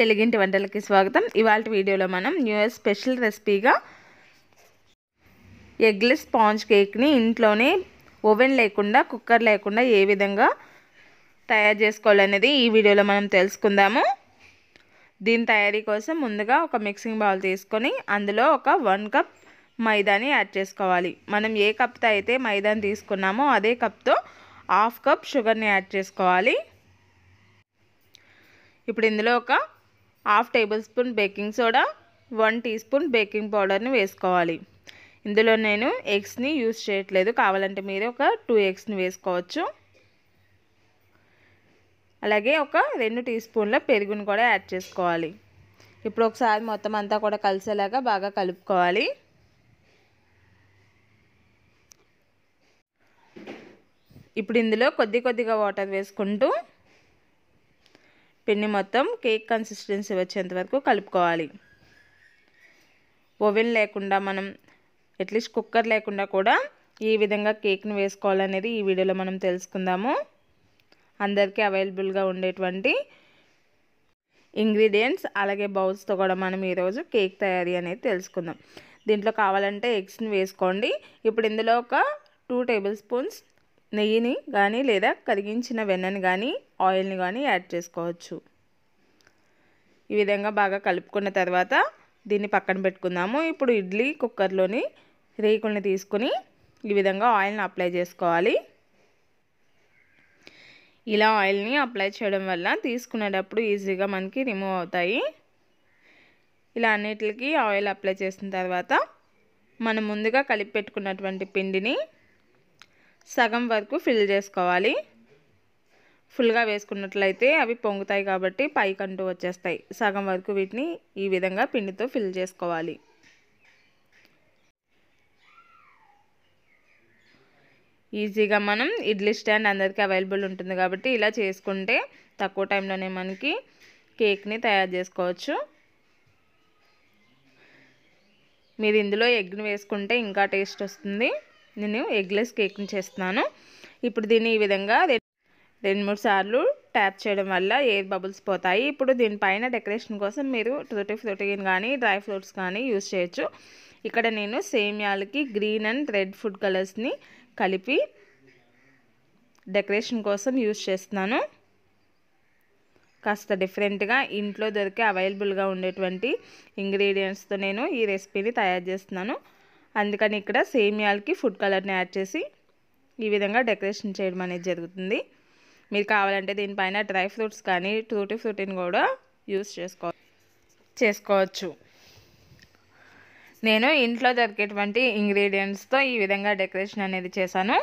తెలుగింటి వంటలకి స్వాగతం ఇవాళ వీడియోలో మనం న్యూ ఇయర్ స్పెషల్ రెసిపీగా ఎగ్లెస్ స్పాంజ్ కేక్ని ఇంట్లోనే ఓవెన్ లేకుండా కుక్కర్ లేకుండా ఏ విధంగా తయారు చేసుకోవాలనేది ఈ వీడియోలో మనం తెలుసుకుందాము దీని తయారీ కోసం ముందుగా ఒక మిక్సింగ్ బౌల్ తీసుకొని అందులో ఒక వన్ కప్ మైదాని యాడ్ చేసుకోవాలి మనం ఏ కప్తో అయితే మైదాని తీసుకున్నామో అదే కప్తో హాఫ్ కప్ షుగర్ని యాడ్ చేసుకోవాలి ఇప్పుడు ఇందులో ఒక half tablespoon baking soda one teaspoon baking పౌడర్ని వేసుకోవాలి ఇందులో నేను ఎగ్స్ని యూజ్ చేయట్లేదు కావాలంటే మీరు ఒక టూ ఎగ్స్ని వేసుకోవచ్చు అలాగే ఒక రెండు టీ స్పూన్ల పెరుగును కూడా యాడ్ చేసుకోవాలి ఇప్పుడు ఒకసారి మొత్తం అంతా కూడా కలిసేలాగా బాగా కలుపుకోవాలి ఇప్పుడు ఇందులో కొద్ది కొద్దిగా వాటర్ వేసుకుంటూ పిండి మొత్తం కేక్ కన్సిస్టెన్సీ వచ్చేంత వరకు కలుపుకోవాలి ఓవెన్ లేకుండా మనం అట్లీస్ట్ కుక్కర్ లేకుండా కూడా ఈ విధంగా కేక్ను వేసుకోవాలనేది ఈ వీడియోలో మనం తెలుసుకుందాము అందరికీ అవైలబుల్గా ఉండేటువంటి ఇంగ్రీడియంట్స్ అలాగే బౌల్స్తో కూడా మనం ఈరోజు కేక్ తయారీ అనేది తెలుసుకుందాం దీంట్లో కావాలంటే ఎగ్స్ని వేసుకోండి ఇప్పుడు ఇందులో ఒక టూ టేబుల్ స్పూన్స్ నెయ్యిని కానీ లేదా కరిగించిన వెన్నని కానీ ఆయిల్ని కానీ యాడ్ చేసుకోవచ్చు ఈ విధంగా బాగా కలుపుకున్న తర్వాత దీన్ని పక్కన పెట్టుకుందాము ఇప్పుడు ఇడ్లీ కుక్కర్లోని రేకుల్ని తీసుకుని ఈ విధంగా ఆయిల్ని అప్లై చేసుకోవాలి ఇలా ఆయిల్ని అప్లై చేయడం వల్ల తీసుకునేటప్పుడు ఈజీగా మనకి రిమూవ్ అవుతాయి ఇలా అన్నిటికీ ఆయిల్ అప్లై చేసిన తర్వాత మనం ముందుగా కలిపి పెట్టుకున్నటువంటి పిండిని సగం వరకు ఫిల్ చేసుకోవాలి ఫుల్గా వేసుకున్నట్లయితే అవి పొంగుతాయి కాబట్టి పైకంటూ వచ్చేస్తాయి సగం వరకు వీటిని ఈ విధంగా పిండితో ఫిల్ చేసుకోవాలి ఈజీగా మనం ఇడ్లీ స్టాండ్ అందరికీ అవైలబుల్ ఉంటుంది కాబట్టి ఇలా చేసుకుంటే తక్కువ టైంలోనే మనకి కేక్ని తయారు చేసుకోవచ్చు మీరు ఇందులో ఎగ్ని వేసుకుంటే ఇంకా టేస్ట్ వస్తుంది నేను ఎగ్లెస్ కేక్ని చేస్తున్నాను ఇప్పుడు దీన్ని ఈ విధంగా రెండు మూడు సార్లు ట్యాప్ చేయడం వల్ల ఏ బబుల్స్ పోతాయి ఇప్పుడు దీనిపైన డెకరేషన్ కోసం మీరు టూటీ ఫ్రూటీన్ కానీ డ్రై ఫ్రూట్స్ కానీ యూజ్ చేయొచ్చు ఇక్కడ నేను సేమియాలకి గ్రీన్ అండ్ రెడ్ ఫుడ్ కలర్స్ని కలిపి డెకరేషన్ కోసం యూజ్ చేస్తున్నాను కాస్త డిఫరెంట్గా ఇంట్లో దొరికే అవైలబుల్గా ఉండేటువంటి ఇంగ్రీడియంట్స్తో నేను ఈ రెసిపీని తయారు చేస్తున్నాను అందుకని ఇక్కడ సేమియాలకి ఫుడ్ కలర్ని యాడ్ చేసి ఈ విధంగా డెకరేషన్ చేయడం అనేది జరుగుతుంది మీరు కావాలంటే దీనిపైన డ్రై ఫ్రూట్స్ కానీ టూటీ ఫ్రూటీని కూడా యూస్ చేసుకో చేసుకోవచ్చు నేను ఇంట్లో దొరికేటువంటి ఇంగ్రీడియంట్స్తో ఈ విధంగా డెకరేషన్ అనేది చేశాను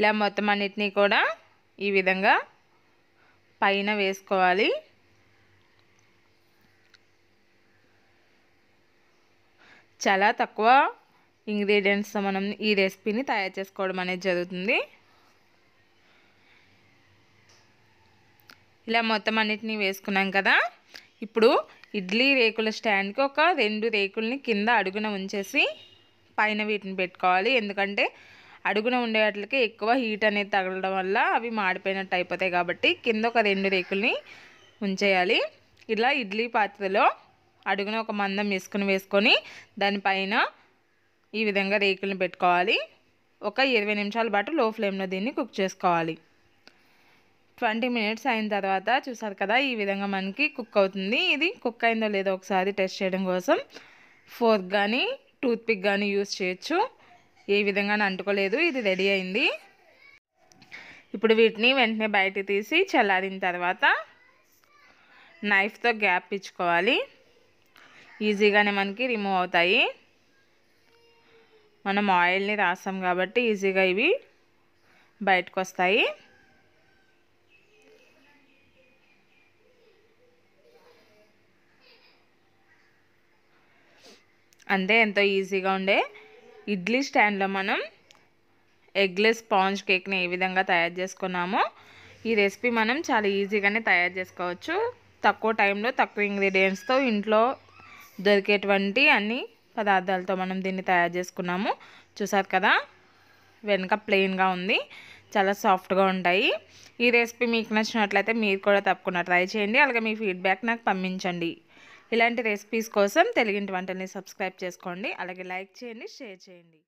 ఇలా మొత్తం అన్నిటినీ కూడా ఈ విధంగా పైన వేసుకోవాలి చాలా తక్కువ ఇంగ్రీడియంట్స్తో మనం ఈ రెసిపీని తయారు చేసుకోవడం అనేది జరుగుతుంది ఇలా మొత్తం అన్నిటినీ వేసుకున్నాం కదా ఇప్పుడు ఇడ్లీ రేకుల స్టాండ్కి ఒక రెండు రేకుల్ని కింద అడుగున ఉంచేసి పైన వీటిని పెట్టుకోవాలి ఎందుకంటే అడుగున వాటికి ఎక్కువ హీట్ అనేది తగలడం వల్ల అవి మాడిపోయినట్టు అయిపోతాయి కాబట్టి కింద ఒక రెండు రేకుల్ని ఉంచేయాలి ఇలా ఇడ్లీ పాత్రలో అడుగున ఒక మందం ఇసుకను వేసుకొని దానిపైన ఈ విధంగా రేకులను పెట్టుకోవాలి ఒక ఇరవై నిమిషాల పాటు లో ఫ్లేమ్లో దీన్ని కుక్ చేసుకోవాలి ట్వంటీ మినిట్స్ అయిన తర్వాత చూసారు కదా ఈ విధంగా మనకి కుక్ అవుతుంది ఇది కుక్ అయిందో లేదో ఒకసారి టెస్ట్ చేయడం కోసం ఫోర్క్ కానీ టూత్పిక్ కానీ యూస్ చేయొచ్చు ఏ విధంగా అంటుకోలేదు ఇది రెడీ అయింది ఇప్పుడు వీటిని వెంటనే బయట తీసి చల్లారిన తర్వాత నైఫ్తో గ్యాప్ ఇచ్చుకోవాలి ఈజీగానే మనకి రిమూవ్ అవుతాయి మనం ఆయిల్ని రాసాం కాబట్టి ఈజీగా ఇవి బయటకు వస్తాయి అంతే ఎంతో ఈజీగా ఉండే ఇడ్లీ స్టాండ్లో మనం ఎగ్లెస్ స్పాంజ్ కేక్ని ఏ విధంగా తయారు చేసుకున్నామో ఈ రెసిపీ మనం చాలా ఈజీగానే తయారు చేసుకోవచ్చు తక్కువ టైంలో తక్కువ ఇంగ్రీడియంట్స్తో ఇంట్లో దొరికేటువంటి అన్ని పదార్థాలతో మనం దీన్ని తయారు చేసుకున్నాము చూసారు కదా వెనుక ప్లెయిన్గా ఉంది చాలా సాఫ్ట్గా ఉంటాయి ఈ రెసిపీ మీకు నచ్చినట్లయితే మీరు కూడా తప్పకుండా ట్రై చేయండి అలాగే మీ ఫీడ్బ్యాక్ నాకు పంపించండి ఇలాంటి రెసిపీస్ కోసం తెలిగిన వంటల్ని సబ్స్క్రైబ్ చేసుకోండి అలాగే లైక్ చేయండి షేర్ చేయండి